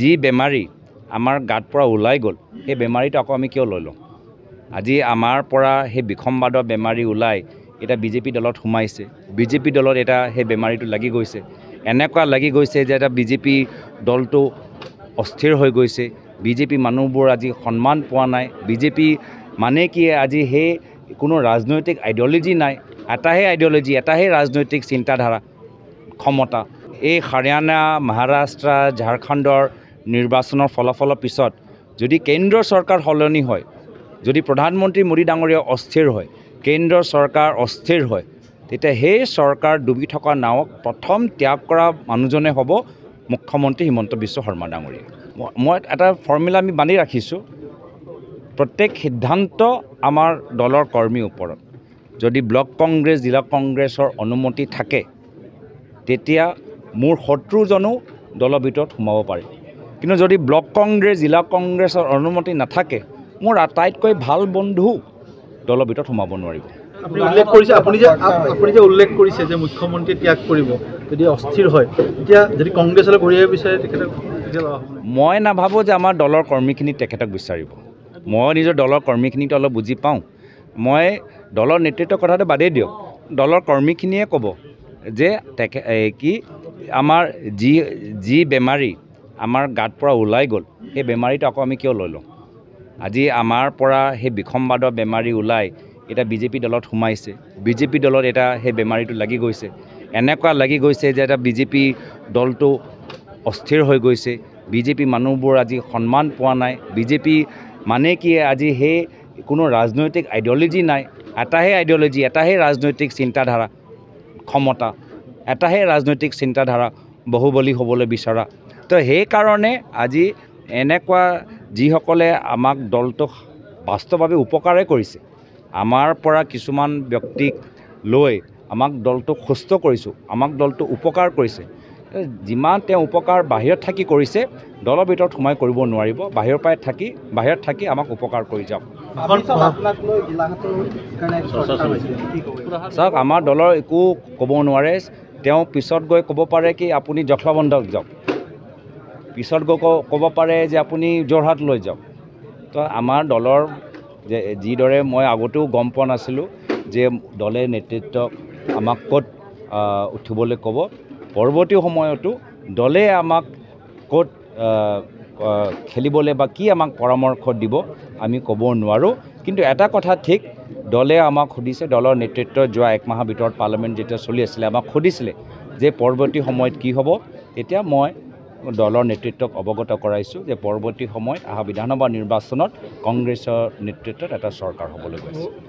যি বেমাৰী আমাৰ গাত পৰা ওলাই গ'ল সেই বেমাৰীটো আকৌ আমি কিয় লৈ লওঁ আজি আমাৰ পৰা সেই বিষমবাদৰ বেমাৰী ওলাই এতিয়া বিজেপি দলত সোমাইছে বিজেপি দলত এটা সেই বেমাৰীটো লাগি গৈছে এনেকুৱা লাগি গৈছে যে এটা বিজেপি দলটো অস্থিৰ হৈ গৈছে বিজেপি মানুহবোৰ আজি সন্মান পোৱা নাই বিজেপি মানে কি আজি সেই কোনো ৰাজনৈতিক আইডিঅলজি নাই এটাহে আইডিঅলজি এটাহে ৰাজনৈতিক চিন্তাধাৰা ক্ষমতা এই হাৰিয়ানা মহাৰাষ্ট্ৰ ঝাৰখণ্ডৰ নিৰ্বাচনৰ ফলাফলৰ পিছত যদি কেন্দ্ৰৰ চৰকাৰ সলনি হয় যদি প্ৰধানমন্ত্ৰী মোদী ডাঙৰীয়া অস্থিৰ হয় কেন্দ্ৰৰ চৰকাৰ অস্থিৰ হয় তেতিয়া সেই চৰকাৰ ডুবি থকা নাৱক প্ৰথম ত্যাগ কৰা মানুহজনে হ'ব মুখ্যমন্ত্ৰী হিমন্ত বিশ্ব শৰ্মা ডাঙৰীয়া মই এটা ফৰ্মুলা আমি বান্ধি ৰাখিছোঁ প্ৰত্যেক সিদ্ধান্ত আমাৰ দলৰ কৰ্মীৰ ওপৰত যদি ব্লক কংগ্ৰেছ জিলা কংগ্ৰেছৰ অনুমতি থাকে তেতিয়া মোৰ শত্ৰুজনো দলৰ ভিতৰত সোমাব পাৰে কিন্তু যদি ব্লক কংগ্ৰেছ জিলা কংগ্ৰেছৰ অনুমতি নাথাকে মোৰ আটাইতকৈ ভাল বন্ধু দলৰ ভিতৰত সোমাব নোৱাৰিব আপুনি উল্লেখ কৰিছে আপুনি যে আপুনি যে উল্লেখ কৰিছে যে মুখ্যমন্ত্ৰী ত্যাগ কৰিব যদি অস্থিৰ হয় এতিয়া যদি কংগ্ৰেছলৈ ঘূৰি আহিব বিচাৰে তেখেতে মই নাভাবোঁ যে আমাৰ দলৰ কৰ্মীখিনি তেখেতক বিচাৰিব মই নিজৰ দলৰ কৰ্মীখিনিতো অলপ বুজি পাওঁ মই দলৰ নেতৃত্বৰ কথাটো বাদেই দিয়ক দলৰ কৰ্মীখিনিয়ে ক'ব যে তেখে কি আমাৰ যি যি বেমাৰী আমাৰ গাত পৰা ওলাই গ'ল সেই বেমাৰীটো আকৌ আমি কিয় লৈ লওঁ আজি আমাৰ পৰা সেই বিষমবাদৰ বেমাৰী ওলাই এতিয়া বিজেপি দলত সোমাইছে বিজেপি দলত এটা সেই বেমাৰীটো লাগি গৈছে এনেকুৱা লাগি গৈছে যে এটা বিজেপি দলটো অস্থিৰ হৈ গৈছে বিজেপি মানুহবোৰ আজি সন্মান পোৱা নাই বিজেপি মানে কি আজি সেই কোনো ৰাজনৈতিক আইডিঅলজি নাই এটাহে আইডিঅলজি এটাহে ৰাজনৈতিক চিন্তাধাৰা ক্ষমতা এটাহে ৰাজনৈতিক চিন্তাধাৰা বহুবলী হ'বলৈ বিচৰা তো সেইকাৰণে আজি এনেকুৱা যিসকলে আমাক দলটোক বাস্তৱভাৱে উপকাৰে কৰিছে আমাৰ পৰা কিছুমান ব্যক্তিক লৈ আমাক দলটোক সুস্থ কৰিছোঁ আমাক দলটো উপকাৰ কৰিছে যিমান তেওঁ উপকাৰ বাহিৰত থাকি কৰিছে দলৰ ভিতৰত সোমাই কৰিব নোৱাৰিব বাহিৰৰ পৰাই থাকি বাহিৰত থাকি আমাক উপকাৰ কৰি যাওক চাওক আমাৰ দলৰ একো ক'ব নোৱাৰে তেওঁ পিছত গৈ ক'ব পাৰে কি আপুনি জখলাবন্ধক যাওক পিছত গৈ ক'ব পাৰে যে আপুনি যোৰহাট লৈ যাওক তো আমাৰ দলৰ যে যিদৰে মই আগতেও গম পোৱা নাছিলোঁ যে দলে নেতৃত্ব আমাক ক'ত উঠিবলৈ ক'ব পৰৱৰ্তী সময়তো দলে আমাক ক'ত খেলিবলৈ বা কি আমাক পৰামৰ্শ দিব আমি ক'ব নোৱাৰোঁ কিন্তু এটা কথা ঠিক দলে আমাক সুধিছে দলৰ নেতৃত্ব যোৱা একমাহৰ ভিতৰত পাৰ্লামেণ্ট যেতিয়া চলি আছিলে আমাক সুধিছিলে যে পৰৱৰ্তী সময়ত কি হ'ব এতিয়া মই দলৰ নেতৃত্বক অৱগত কৰাইছোঁ যে পৰৱৰ্তী সময়ত অহা বিধানসভা নিৰ্বাচনত কংগ্ৰেছৰ নেতৃত্বত এটা চৰকাৰ হ'বলৈ গৈছে